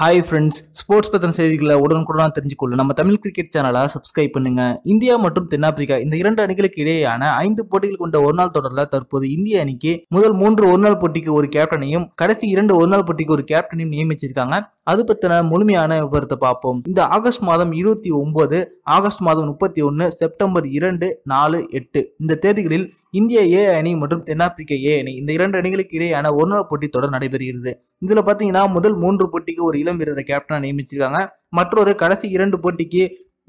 hi friends sports பத்திர செய்திகளை உடனுக்குடன் தெரிஞ்சுக்கொள்ள நம்ம தமிழ் கிரிக்கெட் சேனலை சப்ஸ்கிரைப் பண்ணுங்க இந்தியா மற்றும் தென்னாப்பிரிக்கா இந்த இரண்டு அணிகளுக்கு இடையேயான ஐந்து போட்டிகள் கொண்ட ஒருநாள் தொடரில் தற்போது இந்திய அணிக்கு முதல் மூன்று ஒருநாள் போட்டிக்கு ஒரு கேப்டனையும் கடைசி இரண்டு ஒருநாள் போட்டிக்கு ஒரு கேப்டனையும் நியமிச்சிருக்காங்க அது பற்றின முழுமையான விவரத்தை பார்ப்போம் இந்த ஆகஸ்ட் மாதம் இருபத்தி ஒன்பது ஆகஸ்ட் மாதம் முப்பத்தி ஒன்று செப்டம்பர் இரண்டு நாலு எட்டு இந்த தேதிகளில் இந்திய ஏ அணி மற்றும் தென்னாப்பிரிக்க ஏ அணி இந்த இரண்டு அணிகளுக்கு இடையேயான ஒருநாள் போட்டி தொடர் நடைபெறுகிறது இதில் பார்த்தீங்கன்னா முதல் மூன்று போட்டிக்கு ஒரு இளம் வீரரை கேப்டனா நியமிச்சிருக்காங்க மற்றொரு கடைசி இரண்டு போட்டிக்கு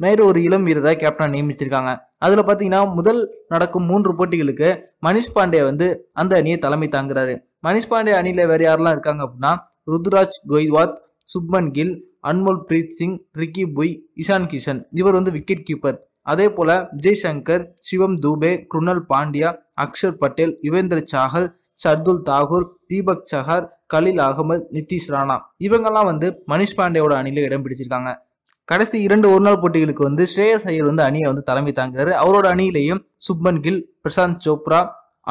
மேலும் ஒரு இளம் வீரரை கேப்டனா நியமிச்சிருக்காங்க அதில் பார்த்தீங்கன்னா முதல் நடக்கும் மூன்று போட்டிகளுக்கு மணிஷ் பாண்டே வந்து அந்த அணியை தலைமை தாங்குறாரு மணிஷ் பாண்டே அணியில் வேறு யாரெல்லாம் இருக்காங்க அப்படின்னா ருத்ராஜ் கோய்வாத் சுப்மன் கில் அன்மோல் பிரீத் சிங் ரிக்கி புய் இஷான் கிஷன் இவர் வந்து விக்கெட் கீப்பர் அதே போல சங்கர் சிவம் தூபே குருணல் பாண்டியா அக்ஷர் பட்டேல் யுவேந்திர சாகல் சர்துல் தாகூர் தீபக் சஹார் கலில் அகமது நிதிஷ் ராணா இவங்கெல்லாம் வந்து மனிஷ் பாண்டேயோட அணியில் இடம் பிடிச்சிருக்காங்க கடைசி இரண்டு ஒரு நாள் போட்டிகளுக்கு வந்து ஸ்ரேயஸ் ஐயர் வந்து அணியை வந்து தலைமை தாங்குறாரு அவரோட அணியிலையும் சுப்மன் கில் பிரசாந்த் சோப்ரா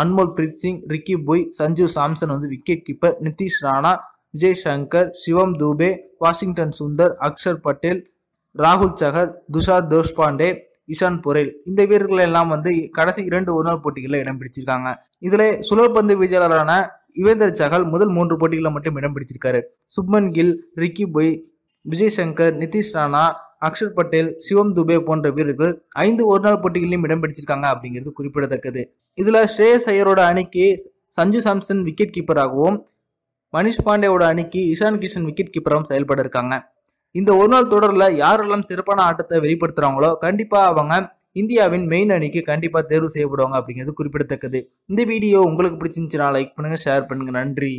அன்மோல் பிரீத் சிங் ரிக்கி புய் சஞ்சீவ் சாம்சன் வந்து விக்கெட் கீப்பர் நிதிஷ் ராணா விஜய் சங்கர் சிவம் தூபே வாஷிங்டன் சுந்தர் அக்ஷர் பட்டேல் ராகுல் சஹர் துஷார் தோஷ்பாண்டே இஷான் பொரேல் இந்த வீரர்கள் எல்லாம் வந்து கடைசி இரண்டு ஒருநாள் போட்டிகளில் இடம் பிடிச்சிருக்காங்க இதில் சுழற்பந்து வீச்சாளரான யுவேந்தர் சஹல் முதல் மூன்று போட்டிகளில் மட்டும் இடம் பிடிச்சிருக்காரு சுப்மன் கில் ரிக்கி பொய் விஜய் சங்கர் நிதிஷ் ராணா அக்ஷர் பட்டேல் சிவம் துபே போன்ற வீரர்கள் ஐந்து ஒருநாள் போட்டிகளிலும் இடம் பிடிச்சிருக்காங்க அப்படிங்கிறது குறிப்பிடத்தக்கது இதில் ஸ்ரேயஸ் ஐயரோட அணிக்கு சஞ்சு சாம்சன் விக்கெட் கீப்பராகவும் மனிஷ் பாண்டேவோட அணிக்கு இஷான் கிஷன் விக்கெட் கீப்பராகவும் செயல்பட இருக்காங்க இந்த ஒரு நாள் தொடரில் யாரெல்லாம் சிறப்பான ஆட்டத்தை வெளிப்படுத்துகிறாங்களோ கண்டிப்பாக அவங்க இந்தியாவின் மெயின் அணிக்கு கண்டிப்பாக தேர்வு செய்யப்படுவாங்க அப்படிங்கிறது குறிப்பிடத்தக்கது இந்த வீடியோ உங்களுக்கு பிடிச்சிருந்துச்சுன்னா லைக் பண்ணுங்கள் ஷேர் பண்ணுங்கள் நன்றி